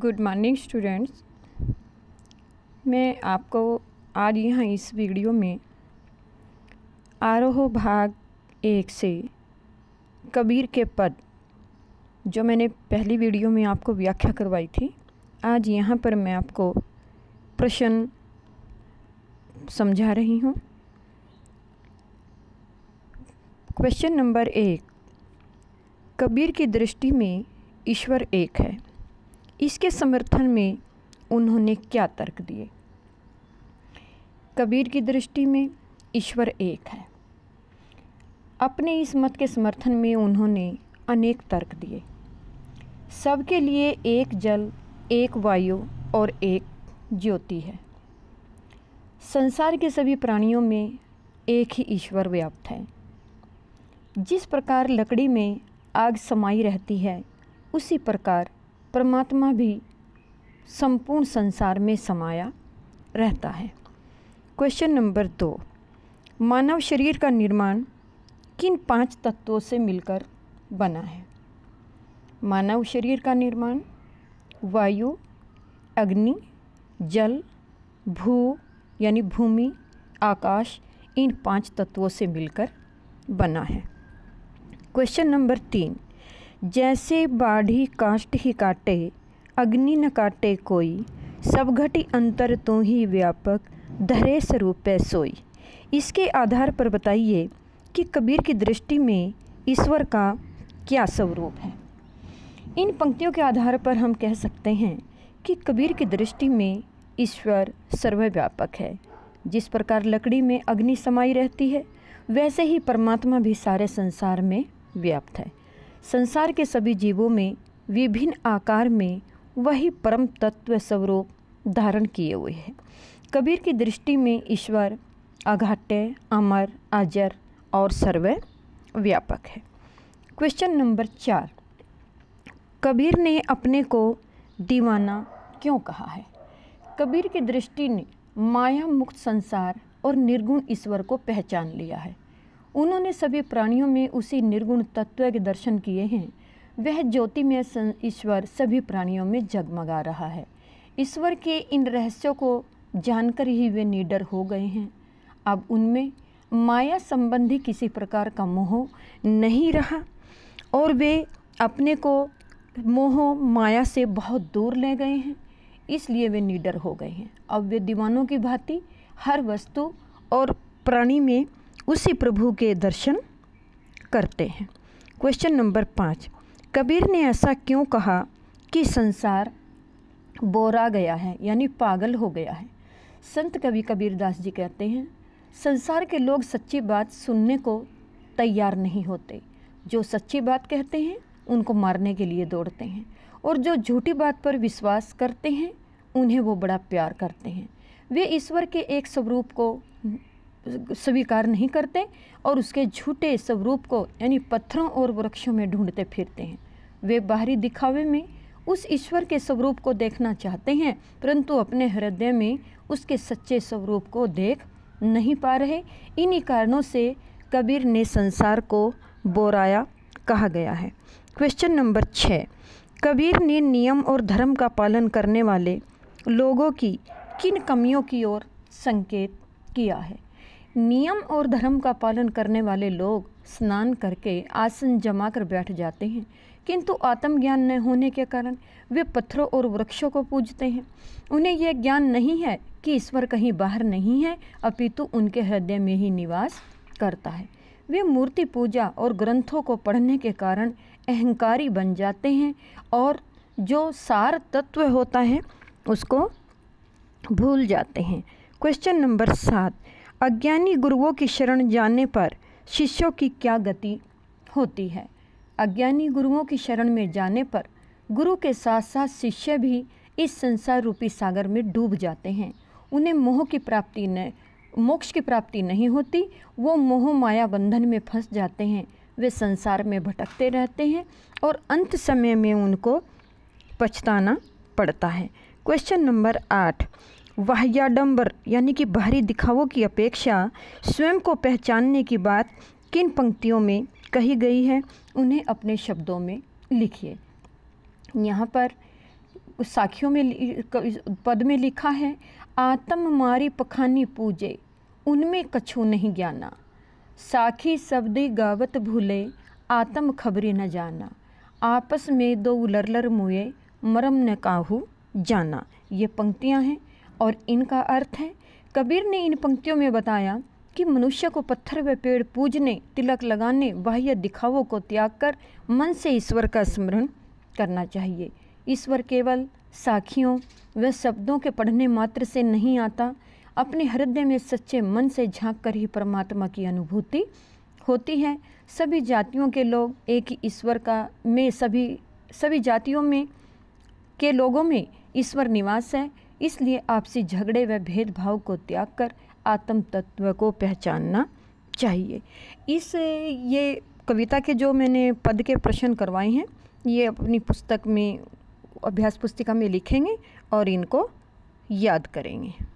good morning students मैं आपको आज यहाँ इस वीडियो में आरोह भाग एक से कबीर के पद जो मैंने पहली वीडियो में आपको व्याख्या करवाई थी आज यहाँ पर मैं आपको प्रश्न समझा रही हूँ क्वेश्चन नंबर एक कबीर की दृष्टि में ईश्वर एक है इसके समर्थन में उन्होंने क्या तर्क दिए कबीर की दृष्टि में ईश्वर एक है अपने इस मत के समर्थन में उन्होंने अनेक तर्क दिए सबके लिए एक जल एक वायु और एक ज्योति है संसार के सभी प्राणियों में एक ही ईश्वर व्याप्त है जिस प्रकार लकड़ी में आग समाई रहती है उसी प्रकार परमात्मा भी संपूर्ण संसार में समाया रहता है क्वेश्चन नंबर दो मानव शरीर का निर्माण किन पांच तत्वों से मिलकर बना है मानव शरीर का निर्माण वायु अग्नि जल भू यानी भूमि आकाश इन पांच तत्वों से मिलकर बना है क्वेश्चन नंबर तीन जैसे बाढ़ी काष्ट ही काटे अग्नि न काटे कोई सब घटी अंतर तो ही व्यापक धरे स्वरूप सोई इसके आधार पर बताइए कि कबीर की दृष्टि में ईश्वर का क्या स्वरूप है इन पंक्तियों के आधार पर हम कह सकते हैं कि कबीर की दृष्टि में ईश्वर सर्वव्यापक है जिस प्रकार लकड़ी में अग्नि समाई रहती है वैसे ही परमात्मा भी सारे संसार में व्याप्त है संसार के सभी जीवों में विभिन्न आकार में वही परम तत्व स्वरूप धारण किए हुए है कबीर की दृष्टि में ईश्वर अघाट्य अमर अजर और सर्व व्यापक है क्वेश्चन नंबर चार कबीर ने अपने को दीवाना क्यों कहा है कबीर की दृष्टि ने माया मुक्त संसार और निर्गुण ईश्वर को पहचान लिया है उन्होंने सभी प्राणियों में उसी निर्गुण तत्व के दर्शन किए हैं वह ज्योतिमय ईश्वर सभी प्राणियों में जगमगा रहा है ईश्वर के इन रहस्यों को जानकर ही वे निडर हो गए हैं अब उनमें माया संबंधी किसी प्रकार का मोह नहीं रहा और वे अपने को मोह माया से बहुत दूर ले गए हैं इसलिए वे निडर हो गए हैं अब वे दीवानों की भांति हर वस्तु और प्राणी में उसी प्रभु के दर्शन करते हैं क्वेश्चन नंबर पाँच कबीर ने ऐसा क्यों कहा कि संसार बोरा गया है यानी पागल हो गया है संत कवि कबीरदास जी कहते हैं संसार के लोग सच्ची बात सुनने को तैयार नहीं होते जो सच्ची बात कहते हैं उनको मारने के लिए दौड़ते हैं और जो झूठी बात पर विश्वास करते हैं उन्हें वो बड़ा प्यार करते हैं वे ईश्वर के एक स्वरूप को स्वीकार नहीं करते और उसके झूठे स्वरूप को यानी पत्थरों और वृक्षों में ढूंढते फिरते हैं वे बाहरी दिखावे में उस ईश्वर के स्वरूप को देखना चाहते हैं परंतु अपने हृदय में उसके सच्चे स्वरूप को देख नहीं पा रहे इन्हीं कारणों से कबीर ने संसार को बोराया कहा गया है क्वेश्चन नंबर छः कबीर ने नियम और धर्म का पालन करने वाले लोगों की किन कमियों की ओर संकेत किया है नियम और धर्म का पालन करने वाले लोग स्नान करके आसन जमा कर बैठ जाते हैं किंतु आत्मज्ञान न होने के कारण वे पत्थरों और वृक्षों को पूजते हैं उन्हें यह ज्ञान नहीं है कि ईश्वर कहीं बाहर नहीं है अपितु उनके हृदय में ही निवास करता है वे मूर्ति पूजा और ग्रंथों को पढ़ने के कारण अहंकारी बन जाते हैं और जो सार तत्व होता है उसको भूल जाते हैं क्वेश्चन नंबर सात अज्ञानी गुरुओं की शरण जाने पर शिष्यों की क्या गति होती है अज्ञानी गुरुओं की शरण में जाने पर गुरु के साथ साथ शिष्य भी इस संसार रूपी सागर में डूब जाते हैं उन्हें मोह की प्राप्ति न मोक्ष की प्राप्ति नहीं होती वो मोह माया बंधन में फंस जाते हैं वे संसार में भटकते रहते हैं और अंत समय में उनको पछताना पड़ता है क्वेश्चन नंबर आठ वाह्याडंबर यानी कि बाहरी दिखावों की अपेक्षा स्वयं को पहचानने की बात किन पंक्तियों में कही गई है उन्हें अपने शब्दों में लिखिए यहाँ पर साखियों में पद में लिखा है आत्म मारी पखानी पूजे उनमें कछु नहीं ज्ञाना साखी शब्दी गावत भूले आत्म खबरी न जाना आपस में दो लर मुए मरम न काहू जाना ये पंक्तियाँ हैं और इनका अर्थ है कबीर ने इन पंक्तियों में बताया कि मनुष्य को पत्थर व पेड़ पूजने तिलक लगाने बाह्य दिखावों को त्याग कर मन से ईश्वर का स्मरण करना चाहिए ईश्वर केवल साखियों व शब्दों के पढ़ने मात्र से नहीं आता अपने हृदय में सच्चे मन से झांक कर ही परमात्मा की अनुभूति होती है सभी जातियों के लोग एक ही ईश्वर का में सभी सभी जातियों में के लोगों में ईश्वर निवास है इसलिए आपसी झगड़े व भेदभाव को त्याग कर आत्म तत्व को पहचानना चाहिए इस ये कविता के जो मैंने पद के प्रश्न करवाए हैं ये अपनी पुस्तक में अभ्यास पुस्तिका में लिखेंगे और इनको याद करेंगे